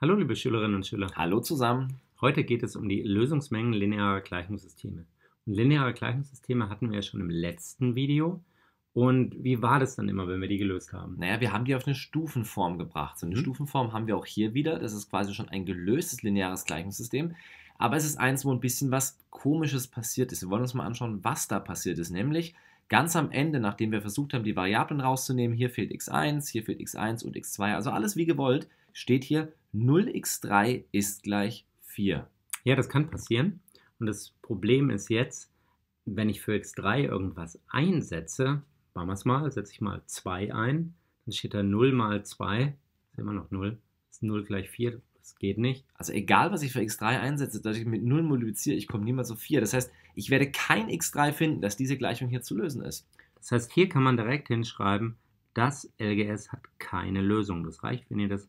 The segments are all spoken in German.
Hallo, liebe Schülerinnen und Schüler. Hallo zusammen. Heute geht es um die Lösungsmengen linearer Gleichungssysteme. Und lineare Gleichungssysteme hatten wir ja schon im letzten Video. Und wie war das dann immer, wenn wir die gelöst haben? Naja, wir haben die auf eine Stufenform gebracht. So eine mhm. Stufenform haben wir auch hier wieder. Das ist quasi schon ein gelöstes lineares Gleichungssystem. Aber es ist eins, wo ein bisschen was Komisches passiert ist. Wir wollen uns mal anschauen, was da passiert ist. Nämlich ganz am Ende, nachdem wir versucht haben, die Variablen rauszunehmen, hier fehlt x1, hier fehlt x1 und x2, also alles wie gewollt, steht hier 0x3 ist gleich 4. Ja, das kann passieren. Und das Problem ist jetzt, wenn ich für x3 irgendwas einsetze, machen wir es mal, setze ich mal 2 ein, dann steht da 0 mal 2, ist immer noch 0, ist 0 gleich 4, das geht nicht. Also egal, was ich für x3 einsetze, dass ich mit 0 multipliziere, ich komme niemals auf 4. Das heißt, ich werde kein x3 finden, dass diese Gleichung hier zu lösen ist. Das heißt, hier kann man direkt hinschreiben, das LGS hat keine Lösung. Das reicht, wenn ihr das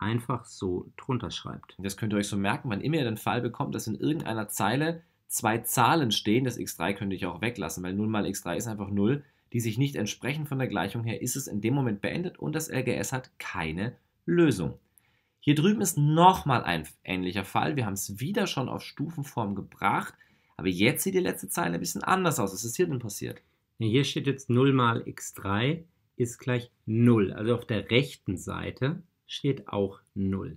einfach so drunter schreibt. Das könnt ihr euch so merken, wann immer ihr den Fall bekommt, dass in irgendeiner Zeile zwei Zahlen stehen, das x3 könnte ich auch weglassen, weil 0 mal x3 ist einfach 0, die sich nicht entsprechen von der Gleichung her, ist es in dem Moment beendet und das LGS hat keine Lösung. Hier drüben ist nochmal ein ähnlicher Fall. Wir haben es wieder schon auf Stufenform gebracht, aber jetzt sieht die letzte Zeile ein bisschen anders aus. Was ist hier denn passiert? Hier steht jetzt 0 mal x3 ist gleich 0. Also auf der rechten Seite steht auch 0.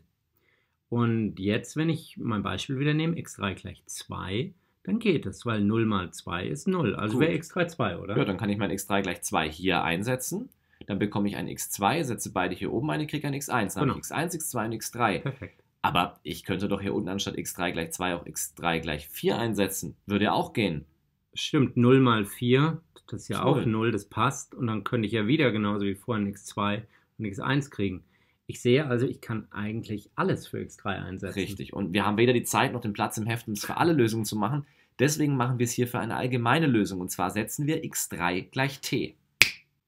Und jetzt, wenn ich mein Beispiel wieder nehme, x3 gleich 2, dann geht es, weil 0 mal 2 ist 0. Also wäre x3 2, oder? Ja, dann kann ich mein x3 gleich 2 hier einsetzen. Dann bekomme ich ein x2, setze beide hier oben ein, ich kriege ein x1. Dann genau. x1, x2 und x3. Perfekt. Aber ich könnte doch hier unten anstatt x3 gleich 2 auch x3 gleich 4 einsetzen. Würde ja auch gehen. Stimmt, 0 mal 4, das ist ja 0. auch 0, das passt. Und dann könnte ich ja wieder genauso wie vorhin x2 und x1 kriegen. Ich sehe also, ich kann eigentlich alles für X3 einsetzen. Richtig. Und wir haben weder die Zeit noch den Platz im Heft, um es für alle Lösungen zu machen. Deswegen machen wir es hier für eine allgemeine Lösung. Und zwar setzen wir x3 gleich t.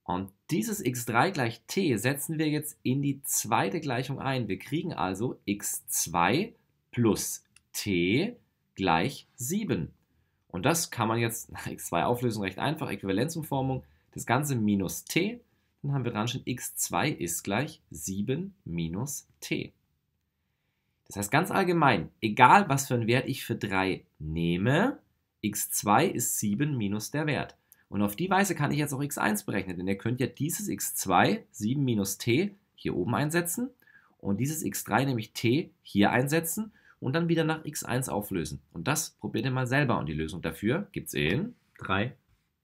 Und dieses x3 gleich t setzen wir jetzt in die zweite Gleichung ein. Wir kriegen also x2 plus t gleich 7. Und das kann man jetzt nach x2 Auflösung recht einfach, Äquivalenzumformung, das Ganze minus t dann haben wir schon x2 ist gleich 7 minus t. Das heißt ganz allgemein, egal was für einen Wert ich für 3 nehme, x2 ist 7 minus der Wert. Und auf die Weise kann ich jetzt auch x1 berechnen, denn ihr könnt ja dieses x2, 7 minus t, hier oben einsetzen und dieses x3, nämlich t, hier einsetzen und dann wieder nach x1 auflösen. Und das probiert ihr mal selber und die Lösung dafür gibt es in 3,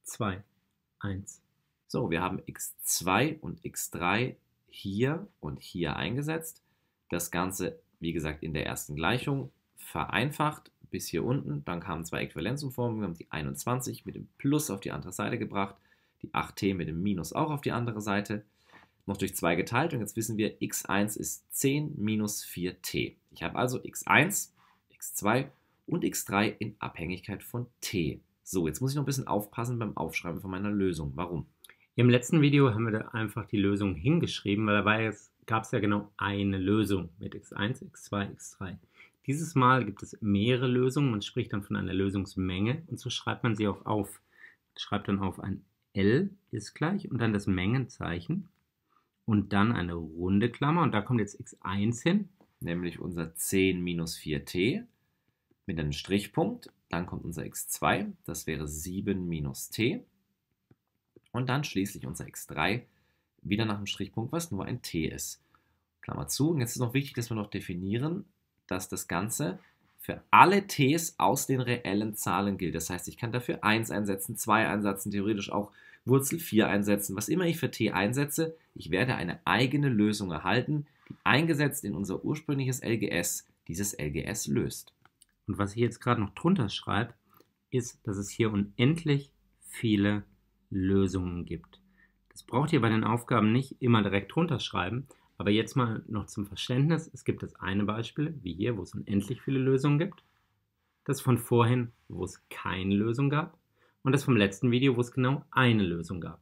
2, 1. So, wir haben x2 und x3 hier und hier eingesetzt. Das Ganze, wie gesagt, in der ersten Gleichung vereinfacht bis hier unten. Dann kamen zwei Äquivalenzumformungen. Wir haben die 21 mit dem Plus auf die andere Seite gebracht, die 8t mit dem Minus auch auf die andere Seite, noch durch 2 geteilt. Und jetzt wissen wir, x1 ist 10 minus 4t. Ich habe also x1, x2 und x3 in Abhängigkeit von t. So, jetzt muss ich noch ein bisschen aufpassen beim Aufschreiben von meiner Lösung. Warum? Im letzten Video haben wir da einfach die Lösung hingeschrieben, weil dabei gab es ja genau eine Lösung mit x1, x2, x3. Dieses Mal gibt es mehrere Lösungen. Man spricht dann von einer Lösungsmenge und so schreibt man sie auch auf. Man schreibt dann auf ein L ist gleich und dann das Mengenzeichen und dann eine runde Klammer und da kommt jetzt x1 hin. Nämlich unser 10 minus 4t mit einem Strichpunkt. Dann kommt unser x2, das wäre 7 minus t. Und dann schließlich unser x3 wieder nach dem Strichpunkt, was nur ein t ist. Klammer zu. Und jetzt ist noch wichtig, dass wir noch definieren, dass das Ganze für alle t's aus den reellen Zahlen gilt. Das heißt, ich kann dafür 1 einsetzen, 2 einsetzen, theoretisch auch Wurzel 4 einsetzen. Was immer ich für t einsetze, ich werde eine eigene Lösung erhalten, die eingesetzt in unser ursprüngliches LGS dieses LGS löst. Und was ich jetzt gerade noch drunter schreibe, ist, dass es hier unendlich viele Lösungen gibt. Das braucht ihr bei den Aufgaben nicht immer direkt runterschreiben, aber jetzt mal noch zum Verständnis. Es gibt das eine Beispiel, wie hier, wo es unendlich viele Lösungen gibt. Das von vorhin, wo es keine Lösung gab. Und das vom letzten Video, wo es genau eine Lösung gab.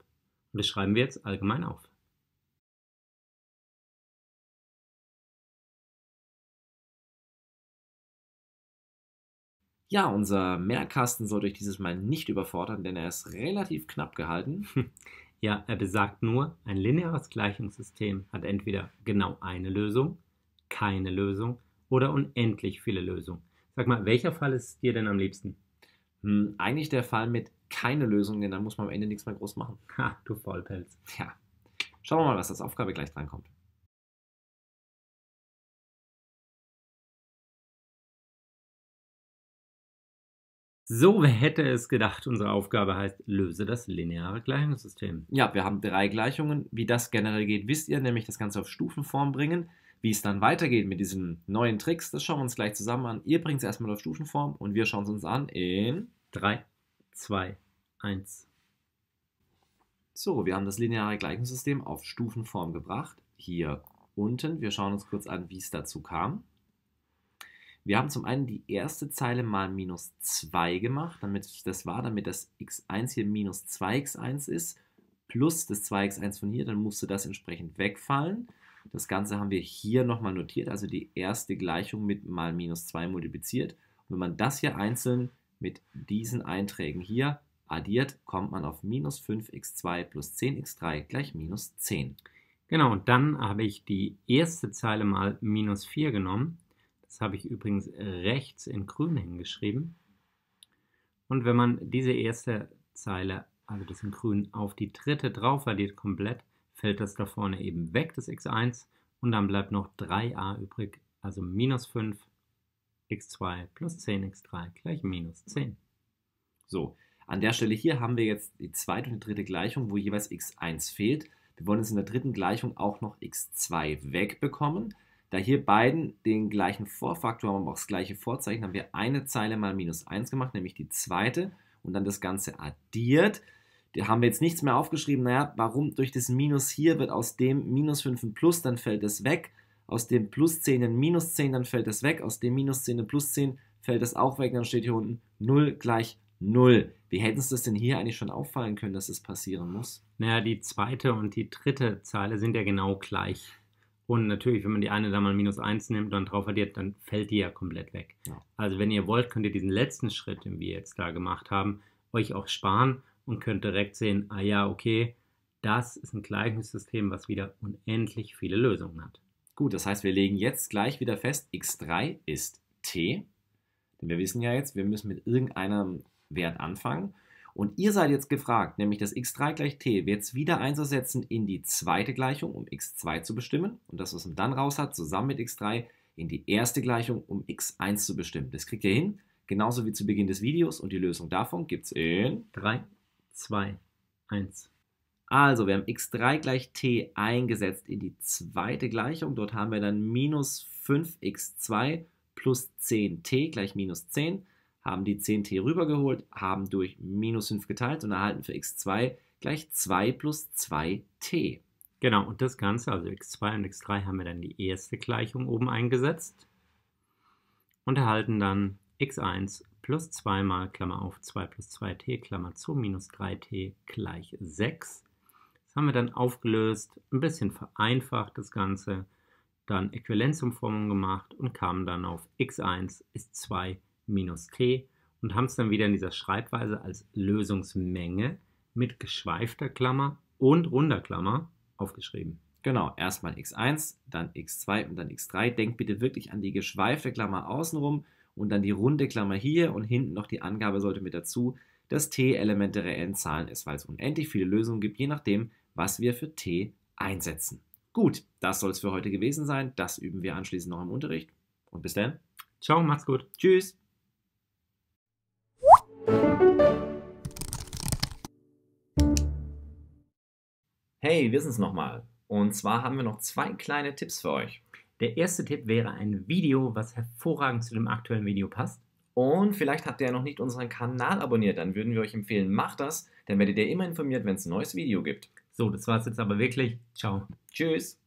Und das schreiben wir jetzt allgemein auf. Ja, unser Mehrkasten soll euch dieses Mal nicht überfordern, denn er ist relativ knapp gehalten. Ja, er besagt nur, ein lineares Gleichungssystem hat entweder genau eine Lösung, keine Lösung oder unendlich viele Lösungen. Sag mal, welcher Fall ist dir denn am liebsten? Hm, eigentlich der Fall mit keine Lösung, denn dann muss man am Ende nichts mehr groß machen. Ha, du Vollpelz. Ja. Schauen wir mal, was als Aufgabe gleich drankommt. So, wer hätte es gedacht? Unsere Aufgabe heißt, löse das lineare Gleichungssystem. Ja, wir haben drei Gleichungen. Wie das generell geht, wisst ihr, nämlich das Ganze auf Stufenform bringen. Wie es dann weitergeht mit diesen neuen Tricks, das schauen wir uns gleich zusammen an. Ihr bringt es erstmal auf Stufenform und wir schauen es uns an in 3, 2, 1. So, wir haben das lineare Gleichungssystem auf Stufenform gebracht. Hier unten. Wir schauen uns kurz an, wie es dazu kam. Wir haben zum einen die erste Zeile mal minus 2 gemacht, damit das war, damit das x1 hier minus 2x1 ist, plus das 2x1 von hier, dann musste das entsprechend wegfallen. Das Ganze haben wir hier nochmal notiert, also die erste Gleichung mit mal minus 2 multipliziert. Und wenn man das hier einzeln mit diesen Einträgen hier addiert, kommt man auf minus 5x2 plus 10x3 gleich minus 10. Genau, und dann habe ich die erste Zeile mal minus 4 genommen, das habe ich übrigens rechts in grün hingeschrieben. Und wenn man diese erste Zeile, also das in grün, auf die dritte drauf addiert komplett, fällt das da vorne eben weg, das x1. Und dann bleibt noch 3a übrig, also minus 5 x2 plus 10x3 gleich minus 10. So, an der Stelle hier haben wir jetzt die zweite und die dritte Gleichung, wo jeweils x1 fehlt. Wir wollen jetzt in der dritten Gleichung auch noch x2 wegbekommen. Da hier beiden den gleichen Vorfaktor haben, aber auch das gleiche Vorzeichen, haben wir eine Zeile mal minus 1 gemacht, nämlich die zweite und dann das Ganze addiert. Da haben wir jetzt nichts mehr aufgeschrieben. Naja, warum durch das Minus hier wird aus dem minus 5 ein Plus, dann fällt es weg. Aus dem plus 10 ein minus 10, dann fällt es weg. Aus dem minus 10 ein plus 10 fällt es auch weg. Dann steht hier unten 0 gleich 0. Wie hätten es das denn hier eigentlich schon auffallen können, dass es das passieren muss? Naja, die zweite und die dritte Zeile sind ja genau gleich. Und natürlich, wenn man die eine da mal minus 1 nimmt und dann drauf addiert, dann fällt die ja komplett weg. Ja. Also wenn ihr wollt, könnt ihr diesen letzten Schritt, den wir jetzt da gemacht haben, euch auch sparen und könnt direkt sehen, ah ja, okay, das ist ein Gleichungssystem, was wieder unendlich viele Lösungen hat. Gut, das heißt, wir legen jetzt gleich wieder fest, x3 ist t. Denn wir wissen ja jetzt, wir müssen mit irgendeinem Wert anfangen. Und ihr seid jetzt gefragt, nämlich das x3 gleich t jetzt wieder einzusetzen in die zweite Gleichung, um x2 zu bestimmen. Und das, was man dann raus hat, zusammen mit x3 in die erste Gleichung, um x1 zu bestimmen. Das kriegt ihr hin, genauso wie zu Beginn des Videos. Und die Lösung davon gibt es in 3, 2, 1. Also, wir haben x3 gleich t eingesetzt in die zweite Gleichung. Dort haben wir dann minus 5x2 plus 10t gleich minus 10 haben die 10t rübergeholt, haben durch minus 5 geteilt und erhalten für x2 gleich 2 plus 2t. Genau, und das Ganze, also x2 und x3, haben wir dann die erste Gleichung oben eingesetzt und erhalten dann x1 plus 2 mal Klammer auf 2 plus 2t Klammer zu minus 3t gleich 6. Das haben wir dann aufgelöst, ein bisschen vereinfacht das Ganze, dann Äquivalenzumformung gemacht und kamen dann auf x1 ist 2 minus t und haben es dann wieder in dieser Schreibweise als Lösungsmenge mit geschweifter Klammer und runder Klammer aufgeschrieben. Genau, erstmal x1, dann x2 und dann x3. Denkt bitte wirklich an die geschweifte Klammer außenrum und dann die runde Klammer hier und hinten noch die Angabe sollte mit dazu, dass t Elemente der n Zahlen ist, weil es unendlich viele Lösungen gibt, je nachdem, was wir für t einsetzen. Gut, das soll es für heute gewesen sein. Das üben wir anschließend noch im Unterricht. Und bis dann. Ciao, macht's gut. Tschüss. Hey, wir sind's nochmal. Und zwar haben wir noch zwei kleine Tipps für euch. Der erste Tipp wäre ein Video, was hervorragend zu dem aktuellen Video passt. Und vielleicht habt ihr ja noch nicht unseren Kanal abonniert, dann würden wir euch empfehlen, macht das, dann werdet ihr immer informiert, wenn es ein neues Video gibt. So, das war's jetzt aber wirklich. Ciao. Tschüss.